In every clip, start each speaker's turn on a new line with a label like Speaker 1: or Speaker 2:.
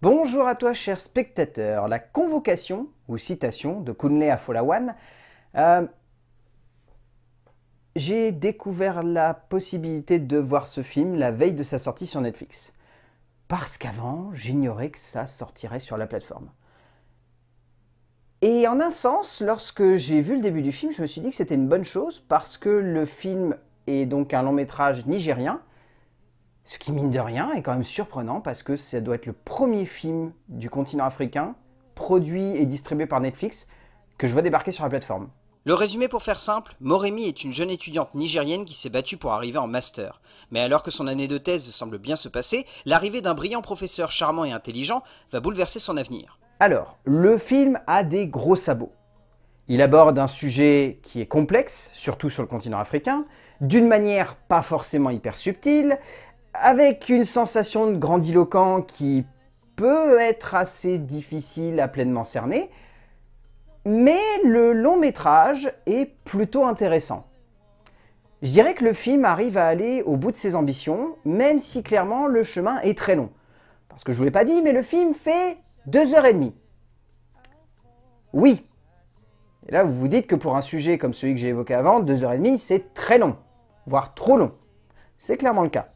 Speaker 1: Bonjour à toi, cher spectateur. La convocation ou citation de Kunle Afolawan. Euh, J'ai découvert la possibilité de voir ce film la veille de sa sortie sur Netflix. Parce qu'avant, j'ignorais que ça sortirait sur la plateforme. Et en un sens, lorsque j'ai vu le début du film, je me suis dit que c'était une bonne chose parce que le film est donc un long métrage nigérien ce qui, mine de rien, est quand même surprenant parce que ça doit être le premier film du continent africain produit et distribué par Netflix que je vois débarquer sur la plateforme. Le résumé pour faire simple, Moremi est une jeune étudiante nigérienne qui s'est battue pour arriver en master. Mais alors que son année de thèse semble bien se passer, l'arrivée d'un brillant professeur charmant et intelligent va bouleverser son avenir. Alors, le film a des gros sabots. Il aborde un sujet qui est complexe, surtout sur le continent africain, d'une manière pas forcément hyper subtile, avec une sensation de grandiloquent qui peut être assez difficile à pleinement cerner, mais le long métrage est plutôt intéressant. Je dirais que le film arrive à aller au bout de ses ambitions, même si clairement le chemin est très long. Parce que je ne vous l'ai pas dit, mais le film fait 2h30. Oui. Et là, vous vous dites que pour un sujet comme celui que j'ai évoqué avant, 2h30 c'est très long, voire trop long. C'est clairement le cas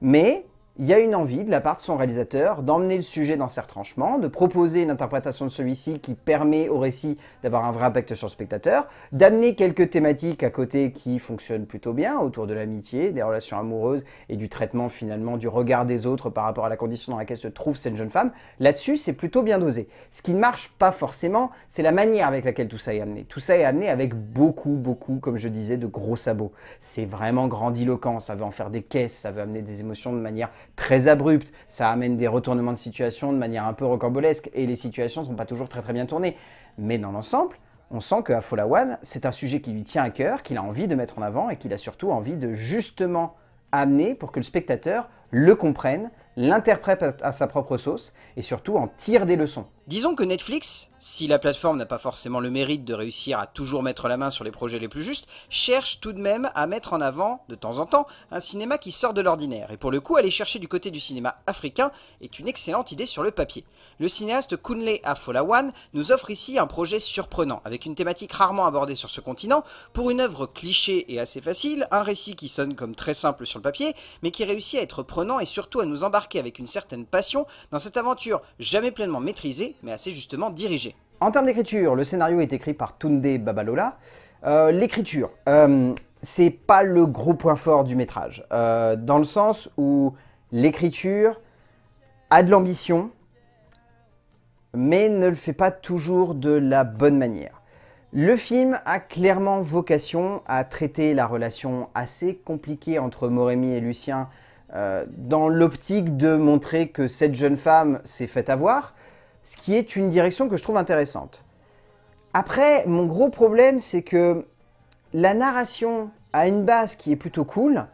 Speaker 1: mais il y a une envie de la part de son réalisateur d'emmener le sujet dans ses retranchements, de proposer une interprétation de celui-ci qui permet au récit d'avoir un vrai impact sur le spectateur, d'amener quelques thématiques à côté qui fonctionnent plutôt bien autour de l'amitié, des relations amoureuses et du traitement finalement du regard des autres par rapport à la condition dans laquelle se trouve cette jeune femme. Là-dessus, c'est plutôt bien dosé. Ce qui ne marche pas forcément, c'est la manière avec laquelle tout ça est amené. Tout ça est amené avec beaucoup, beaucoup, comme je disais, de gros sabots. C'est vraiment grandiloquent, ça veut en faire des caisses, ça veut amener des émotions de manière très abrupte, ça amène des retournements de situation de manière un peu rocambolesque et les situations ne sont pas toujours très très bien tournées. Mais dans l'ensemble, on sent que Afolawan, c'est un sujet qui lui tient à cœur, qu'il a envie de mettre en avant et qu'il a surtout envie de justement amener pour que le spectateur le comprenne, l'interprète à sa propre sauce et surtout en tire des leçons. Disons que Netflix, si la plateforme n'a pas forcément le mérite de réussir à toujours mettre la main sur les projets les plus justes, cherche tout de même à mettre en avant, de temps en temps, un cinéma qui sort de l'ordinaire. Et pour le coup, aller chercher du côté du cinéma africain est une excellente idée sur le papier. Le cinéaste Kunle Afolawan nous offre ici un projet surprenant, avec une thématique rarement abordée sur ce continent, pour une œuvre clichée et assez facile, un récit qui sonne comme très simple sur le papier, mais qui réussit à être prenant et surtout à nous embarquer avec une certaine passion dans cette aventure jamais pleinement maîtrisée mais assez justement dirigé. En termes d'écriture, le scénario est écrit par Tunde Babalola. Euh, l'écriture, euh, c'est pas le gros point fort du métrage, euh, dans le sens où l'écriture a de l'ambition, mais ne le fait pas toujours de la bonne manière. Le film a clairement vocation à traiter la relation assez compliquée entre Morémy et Lucien euh, dans l'optique de montrer que cette jeune femme s'est faite avoir, ce qui est une direction que je trouve intéressante. Après, mon gros problème, c'est que la narration a une base qui est plutôt cool,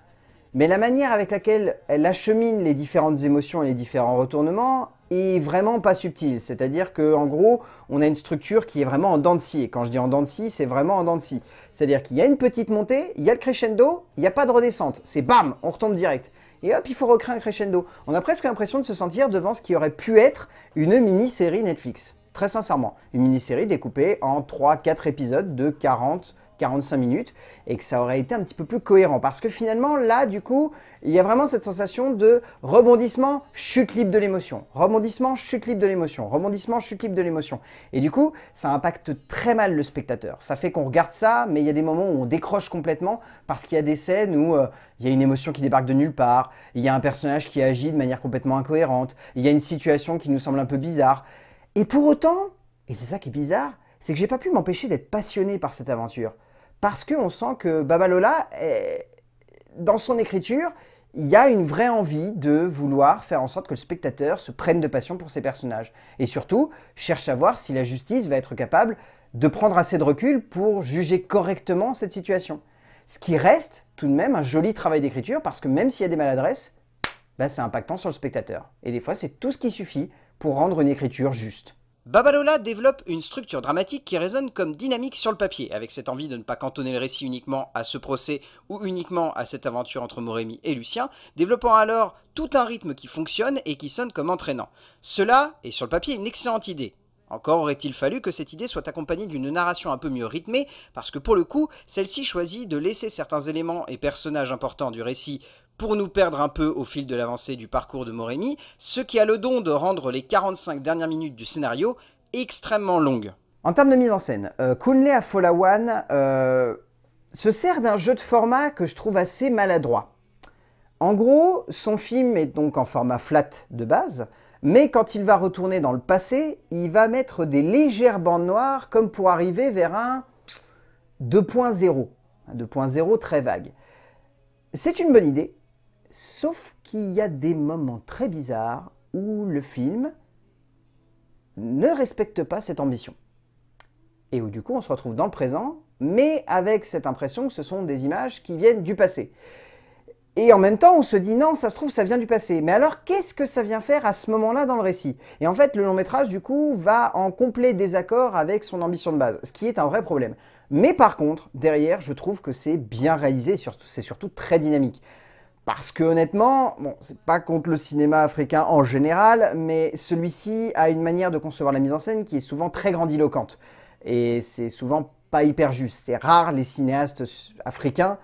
Speaker 1: mais la manière avec laquelle elle achemine les différentes émotions et les différents retournements est vraiment pas subtile. C'est-à-dire qu'en gros, on a une structure qui est vraiment en dents scie. Et quand je dis en dents scie, c'est vraiment en dents de scie. C'est-à-dire qu'il y a une petite montée, il y a le crescendo, il n'y a pas de redescente. C'est bam, on retombe direct et hop, il faut recréer un crescendo. On a presque l'impression de se sentir devant ce qui aurait pu être une mini-série Netflix. Très sincèrement, une mini-série découpée en 3-4 épisodes de 40 45 minutes et que ça aurait été un petit peu plus cohérent. Parce que finalement, là, du coup, il y a vraiment cette sensation de rebondissement, chute libre de l'émotion, rebondissement, chute libre de l'émotion, rebondissement, chute libre de l'émotion. Et du coup, ça impacte très mal le spectateur. Ça fait qu'on regarde ça, mais il y a des moments où on décroche complètement parce qu'il y a des scènes où euh, il y a une émotion qui débarque de nulle part, il y a un personnage qui agit de manière complètement incohérente, il y a une situation qui nous semble un peu bizarre. Et pour autant, et c'est ça qui est bizarre, c'est que j'ai pas pu m'empêcher d'être passionné par cette aventure parce qu'on sent que Babalola, eh, dans son écriture, il y a une vraie envie de vouloir faire en sorte que le spectateur se prenne de passion pour ses personnages. Et surtout, cherche à voir si la justice va être capable de prendre assez de recul pour juger correctement cette situation. Ce qui reste tout de même un joli travail d'écriture parce que même s'il y a des maladresses, bah, c'est impactant sur le spectateur. Et des fois, c'est tout ce qui suffit pour rendre une écriture juste. Babalola développe une structure dramatique qui résonne comme dynamique sur le papier, avec cette envie de ne pas cantonner le récit uniquement à ce procès ou uniquement à cette aventure entre Morémy et Lucien, développant alors tout un rythme qui fonctionne et qui sonne comme entraînant. Cela est sur le papier une excellente idée, encore aurait-il fallu que cette idée soit accompagnée d'une narration un peu mieux rythmée, parce que pour le coup, celle-ci choisit de laisser certains éléments et personnages importants du récit pour nous perdre un peu au fil de l'avancée du parcours de Morémy, ce qui a le don de rendre les 45 dernières minutes du scénario extrêmement longues. En termes de mise en scène, euh, à Folawan euh, se sert d'un jeu de format que je trouve assez maladroit. En gros, son film est donc en format flat de base, mais quand il va retourner dans le passé, il va mettre des légères bandes noires comme pour arriver vers un 2.0. un 2.0 très vague. C'est une bonne idée, sauf qu'il y a des moments très bizarres où le film ne respecte pas cette ambition. Et où du coup on se retrouve dans le présent, mais avec cette impression que ce sont des images qui viennent du passé. Et en même temps, on se dit non, ça se trouve, ça vient du passé. Mais alors, qu'est-ce que ça vient faire à ce moment-là dans le récit Et en fait, le long métrage, du coup, va en complet désaccord avec son ambition de base, ce qui est un vrai problème. Mais par contre, derrière, je trouve que c'est bien réalisé, c'est surtout très dynamique. Parce que honnêtement, bon, c'est pas contre le cinéma africain en général, mais celui-ci a une manière de concevoir la mise en scène qui est souvent très grandiloquente. Et c'est souvent pas hyper juste. C'est rare les cinéastes africains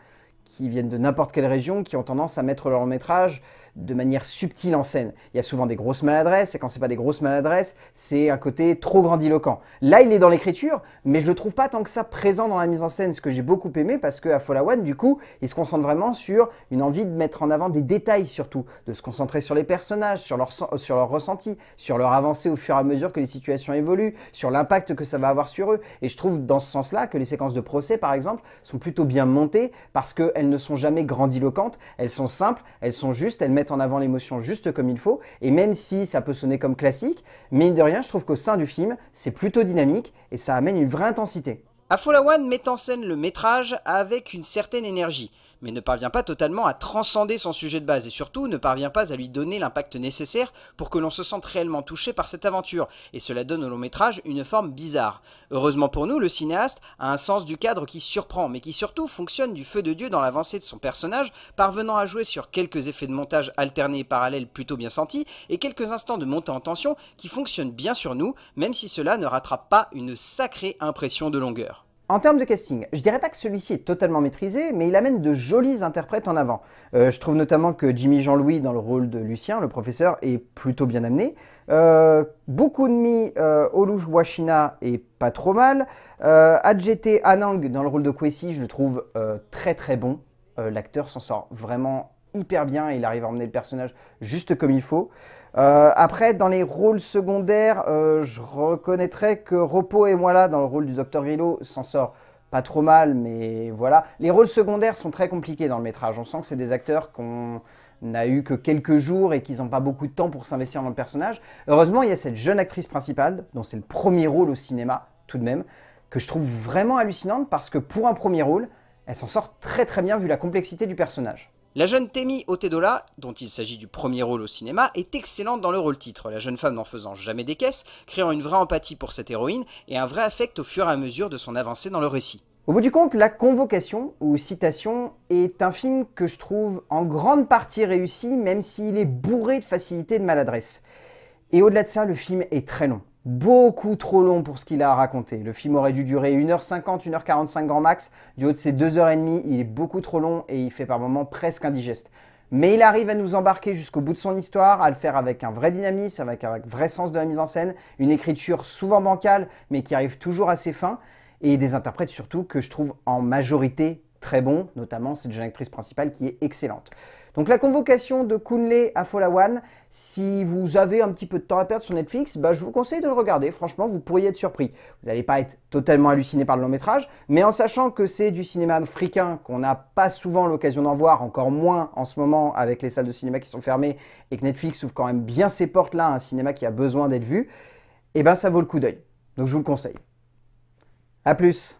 Speaker 1: qui viennent de n'importe quelle région, qui ont tendance à mettre leur long métrage de manière subtile en scène. Il y a souvent des grosses maladresses, et quand c'est pas des grosses maladresses, c'est un côté trop grandiloquent. Là, il est dans l'écriture, mais je le trouve pas tant que ça présent dans la mise en scène, ce que j'ai beaucoup aimé parce que à Fall du coup, il se concentre vraiment sur une envie de mettre en avant des détails surtout, de se concentrer sur les personnages, sur leur, euh, sur leur ressenti, sur leur avancée au fur et à mesure que les situations évoluent, sur l'impact que ça va avoir sur eux. Et je trouve dans ce sens-là que les séquences de procès, par exemple, sont plutôt bien montées parce qu'elles ne sont jamais grandiloquentes, elles sont simples, elles sont justes, elles en avant l'émotion juste comme il faut. Et même si ça peut sonner comme classique, mine de rien, je trouve qu'au sein du film, c'est plutôt dynamique et ça amène une vraie intensité. One met en scène le métrage avec une certaine énergie mais ne parvient pas totalement à transcender son sujet de base et surtout ne parvient pas à lui donner l'impact nécessaire pour que l'on se sente réellement touché par cette aventure, et cela donne au long métrage une forme bizarre. Heureusement pour nous, le cinéaste a un sens du cadre qui surprend, mais qui surtout fonctionne du feu de Dieu dans l'avancée de son personnage, parvenant à jouer sur quelques effets de montage alternés et parallèles plutôt bien sentis, et quelques instants de montée en tension qui fonctionnent bien sur nous, même si cela ne rattrape pas une sacrée impression de longueur. En termes de casting, je dirais pas que celui-ci est totalement maîtrisé, mais il amène de jolis interprètes en avant. Euh, je trouve notamment que Jimmy Jean-Louis, dans le rôle de Lucien, le professeur, est plutôt bien amené. Euh, mi, euh, Oluj Washina est pas trop mal. Euh, Adjete Anang, dans le rôle de Kwesi, je le trouve euh, très très bon. L'acteur s'en sort vraiment hyper bien il arrive à emmener le personnage juste comme il faut. Euh, après, dans les rôles secondaires, euh, je reconnaîtrais que repos et moi là dans le rôle du Dr Grillo, s'en sort pas trop mal, mais voilà. Les rôles secondaires sont très compliqués dans le métrage. On sent que c'est des acteurs qu'on n'a eu que quelques jours et qu'ils n'ont pas beaucoup de temps pour s'investir dans le personnage. Heureusement, il y a cette jeune actrice principale, dont c'est le premier rôle au cinéma, tout de même, que je trouve vraiment hallucinante parce que pour un premier rôle, elle s'en sort très très bien vu la complexité du personnage. La jeune Temi Otedola, dont il s'agit du premier rôle au cinéma, est excellente dans le rôle-titre, la jeune femme n'en faisant jamais des caisses, créant une vraie empathie pour cette héroïne et un vrai affect au fur et à mesure de son avancée dans le récit. Au bout du compte, La Convocation, ou Citation, est un film que je trouve en grande partie réussi, même s'il est bourré de facilité et de maladresse. Et au-delà de ça, le film est très long beaucoup trop long pour ce qu'il a à raconter. Le film aurait dû durer 1h50, 1h45 grand max. Du haut de ses 2h30, il est beaucoup trop long et il fait par moments presque indigeste. Mais il arrive à nous embarquer jusqu'au bout de son histoire, à le faire avec un vrai dynamisme, avec un vrai sens de la mise en scène, une écriture souvent bancale, mais qui arrive toujours à ses fins, et des interprètes surtout que je trouve en majorité très bons, notamment cette jeune actrice principale qui est excellente. Donc la convocation de Kunle à Folawan, si vous avez un petit peu de temps à perdre sur Netflix, bah, je vous conseille de le regarder. Franchement, vous pourriez être surpris. Vous n'allez pas être totalement halluciné par le long métrage, mais en sachant que c'est du cinéma africain qu'on n'a pas souvent l'occasion d'en voir, encore moins en ce moment avec les salles de cinéma qui sont fermées et que Netflix ouvre quand même bien ses portes là à un cinéma qui a besoin d'être vu, eh ben ça vaut le coup d'œil. Donc je vous le conseille. A plus